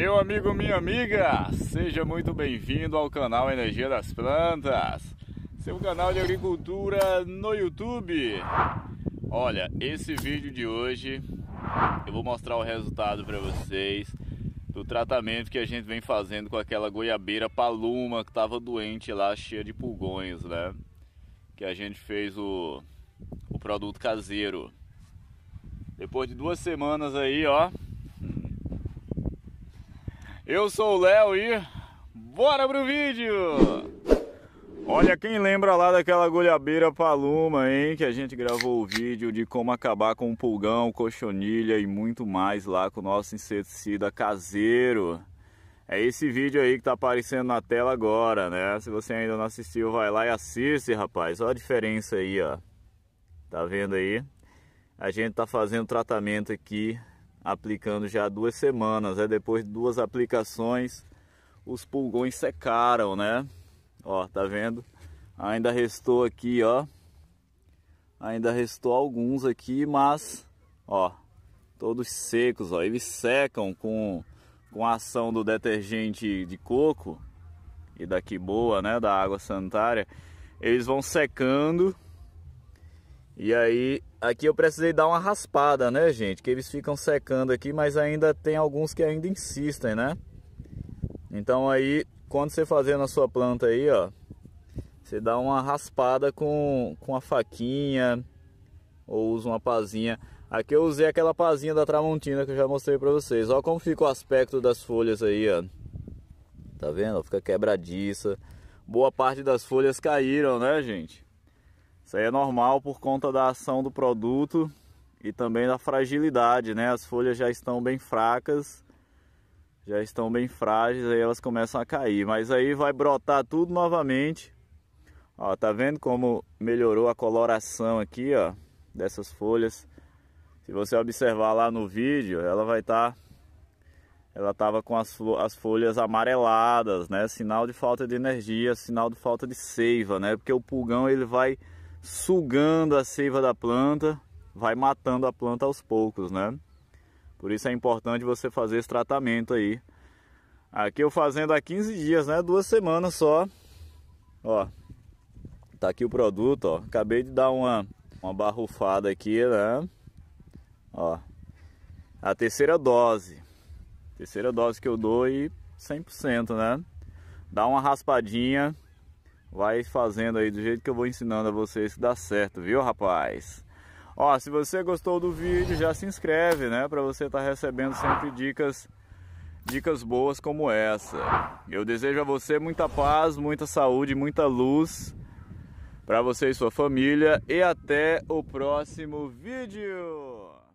Meu amigo, minha amiga, seja muito bem-vindo ao canal Energia das Plantas, seu canal de agricultura no YouTube. Olha, esse vídeo de hoje eu vou mostrar o resultado para vocês do tratamento que a gente vem fazendo com aquela goiabeira paluma que estava doente lá, cheia de pulgões, né? Que a gente fez o, o produto caseiro. Depois de duas semanas aí, ó, eu sou o Léo e bora pro vídeo! Olha quem lembra lá daquela goiabeira paluma, hein? Que a gente gravou o vídeo de como acabar com pulgão, cochonilha e muito mais lá com o nosso inseticida caseiro. É esse vídeo aí que tá aparecendo na tela agora, né? Se você ainda não assistiu, vai lá e assiste, rapaz. Olha a diferença aí, ó. Tá vendo aí? A gente tá fazendo tratamento aqui aplicando já há duas semanas. É né? depois de duas aplicações, os pulgões secaram, né? Ó, tá vendo? Ainda restou aqui, ó. Ainda restou alguns aqui, mas ó, todos secos, ó. Eles secam com com a ação do detergente de coco e da que boa, né, da água sanitária. Eles vão secando e aí, aqui eu precisei dar uma raspada, né, gente? Que eles ficam secando aqui, mas ainda tem alguns que ainda insistem, né? Então aí, quando você fazer na sua planta aí, ó, você dá uma raspada com, com a faquinha ou usa uma pazinha. Aqui eu usei aquela pazinha da Tramontina que eu já mostrei pra vocês. Olha como fica o aspecto das folhas aí, ó. Tá vendo? Fica quebradiça. Boa parte das folhas caíram, né, gente? Isso aí é normal por conta da ação do produto e também da fragilidade, né? As folhas já estão bem fracas, já estão bem frágeis, aí elas começam a cair. Mas aí vai brotar tudo novamente. Ó, tá vendo como melhorou a coloração aqui, ó, dessas folhas? Se você observar lá no vídeo, ela vai estar... Tá, ela estava com as, as folhas amareladas, né? Sinal de falta de energia, sinal de falta de seiva, né? Porque o pulgão ele vai sugando a seiva da planta, vai matando a planta aos poucos, né? Por isso é importante você fazer esse tratamento aí. Aqui eu fazendo há 15 dias, né? Duas semanas só. Ó, tá aqui o produto, ó. Acabei de dar uma, uma barrufada aqui, né? Ó, a terceira dose. Terceira dose que eu dou e 100%, né? Dá uma raspadinha, Vai fazendo aí do jeito que eu vou ensinando a vocês que dá certo, viu rapaz? Ó, se você gostou do vídeo, já se inscreve, né? Pra você estar tá recebendo sempre dicas, dicas boas como essa. Eu desejo a você muita paz, muita saúde, muita luz para você e sua família. E até o próximo vídeo!